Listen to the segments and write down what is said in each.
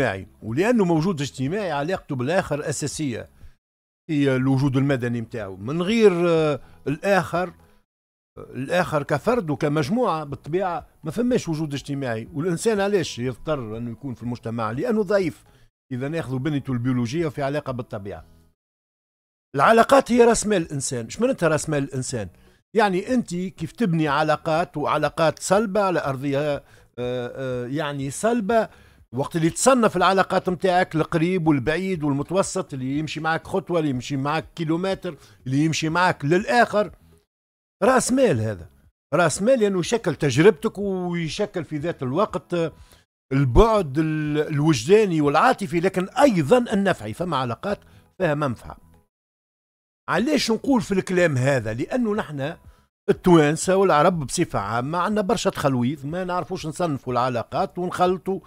اجتماعي ولانه موجود اجتماعي علاقته بالاخر اساسيه هي الوجود المدني نتاعو من غير آه، الاخر آه، الاخر كفرد وكمجموعه بالطبيعه ما فماش وجود اجتماعي والانسان علاش يضطر انه يكون في المجتمع لانه ضعيف اذا ناخذ بنيته البيولوجيه في علاقه بالطبيعه العلاقات هي راس مال الانسان مش معناتها راس مال الانسان يعني انت كيف تبني علاقات وعلاقات صلبه على ارضيه آه، يعني صلبه وقت اللي تصنف العلاقات نتاعك القريب والبعيد والمتوسط اللي يمشي معك خطوة اللي يمشي معك كيلومتر اللي يمشي معك للآخر رأس مال هذا رأس مال لأنه يعني يشكل تجربتك ويشكل في ذات الوقت البعد الوجداني والعاطفي لكن أيضا النفعي فما علاقات فيها منفعة علاش نقول في الكلام هذا لأنه نحن التوانسة والعرب بصفة عامة عندنا برشا تخلويث ما نعرفوش نصنفوا العلاقات ونخلطوا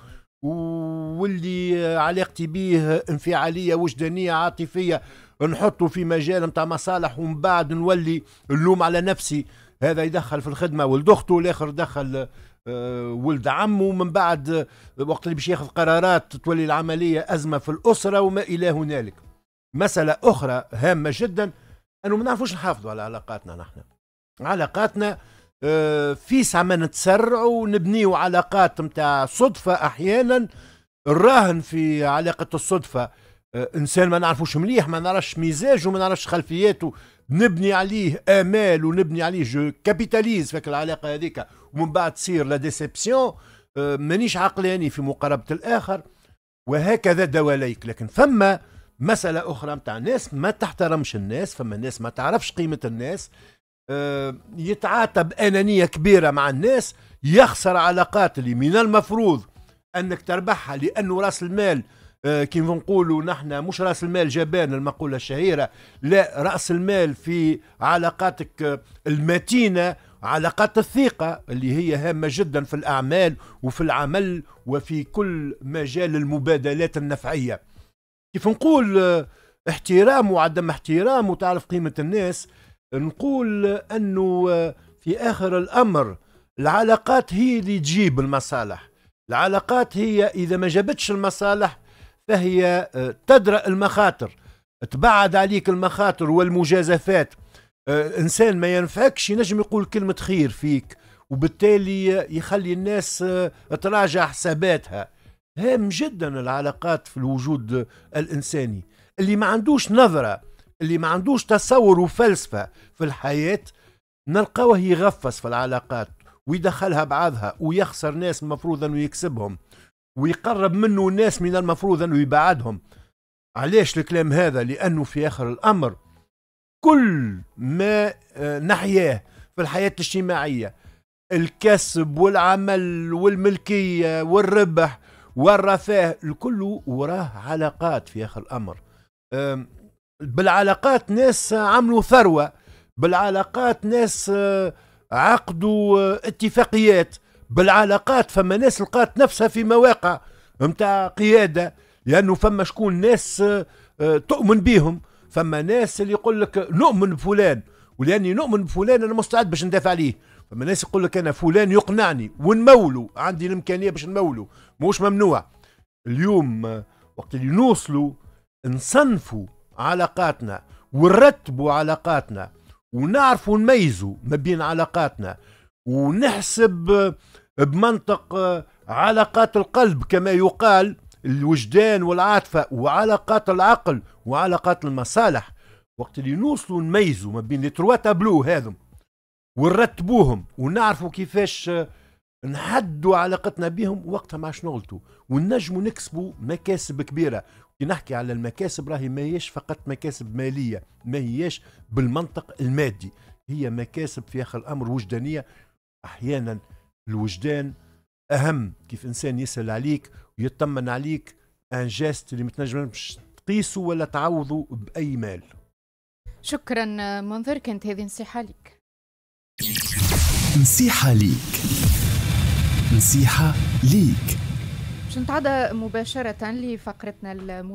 واللي علاقتي بيه انفعاليه وجدانيه عاطفيه نحطه في مجال نتاع مصالح ومن بعد نولي اللوم على نفسي هذا يدخل في الخدمه آه، ولد اخته الاخر دخل ولد عمه من بعد آه، وقت اللي باش ياخذ قرارات تولي العمليه ازمه في الاسره وما الى هنالك مساله اخرى هامه جدا انه ما نعرفوش نحافظوا على علاقاتنا نحن علاقاتنا في ما نتسرعوا ونبنيو علاقات متاع صدفة أحيانا الراهن في علاقة الصدفة آه، إنسان ما نعرفوش مليح ما نعرفش مزاجه ما نعرفش خلفياته نبني عليه آمال ونبني عليه جو كابيتاليز فيك العلاقة هذيك ومن بعد تصير لا ديسيبسيون آه، مانيش عقلاني في مقاربة الآخر وهكذا دواليك لكن فما مسألة أخرى متاع ناس ما تحترمش الناس فما ناس ما تعرفش قيمة الناس آه، يتعاطى بأنانية كبيرة مع الناس يخسر علاقات اللي من المفروض أنك تربحها لأنه رأس المال آه، كيف نقولوا نحن مش راس المال جبان المقوله الشهيره لا راس المال في علاقاتك آه، المتينه علاقات الثقه اللي هي هامه جدا في الاعمال وفي العمل وفي كل مجال المبادلات النفعيه كيف نقول احترام وعدم احترام وتعرف قيمه الناس نقول أنه في آخر الأمر العلاقات هي اللي تجيب المصالح العلاقات هي إذا ما جابتش المصالح فهي آه، تدرأ المخاطر تبعد عليك المخاطر والمجازفات آه، إنسان ما ينفعكش ينجم يقول كلمة خير فيك وبالتالي يخلي الناس آه، تراجع حساباتها هام جدا العلاقات في الوجود الإنساني اللي ما عندوش نظرة اللي ما عندوش تصور وفلسفة في الحياة نلقاوه يغفص في العلاقات ويدخلها بعضها ويخسر ناس المفروض أنه يكسبهم ويقرب منه ناس من المفروض أنه يبعدهم علاش الكلام هذا لأنه في آخر الأمر كل ما آه، نحياه في الحياة الاجتماعية الكسب والعمل والملكية والربح والرفاه الكل وراه علاقات في آخر الأمر بالعلاقات ناس عملوا ثروة بالعلاقات ناس آه، عقدوا آه، اتفاقيات بالعلاقات فما ناس لقات نفسها في مواقع متاع قيادة لأنه فما شكون ناس آه، تؤمن بيهم فما ناس اللي يقول لك نؤمن بفلان ولاني نؤمن بفلان انا مستعد باش ندافع عليه فما ناس يقول لك انا فلان يقنعني ونمولو عندي الامكانيه باش نمولو موش ممنوع اليوم وقت اللي نوصلوا نصنفوا علاقاتنا ونرتبوا علاقاتنا ونعرفوا نميزوا ما بين علاقاتنا ونحسب بمنطق علاقات القلب كما يقال الوجدان والعاطفة وعلاقات العقل وعلاقات المصالح وقت اللي نوصلوا نميزوا ما بين التروا تابلو هذم ونرتبوهم ونعرفوا كيفاش نحدوا علاقتنا بهم وقتها ما عادش نغلطوا ونجموا نكسبوا مكاسب كبيره كي نحكي على المكاسب راهي هيش فقط مكاسب ماليه هيش بالمنطق المادي هي مكاسب في اخر الامر وجدانيه احيانا الوجدان اهم كيف انسان يسال عليك ويطمن عليك ان جيست اللي ما تنجمش تقيسه ولا تعوضه باي مال شكرا منظر كانت هذه نصيحه ليك نصيحه ليك نصيحه ليك باش نتعدى مباشرة لفقرتنا الم...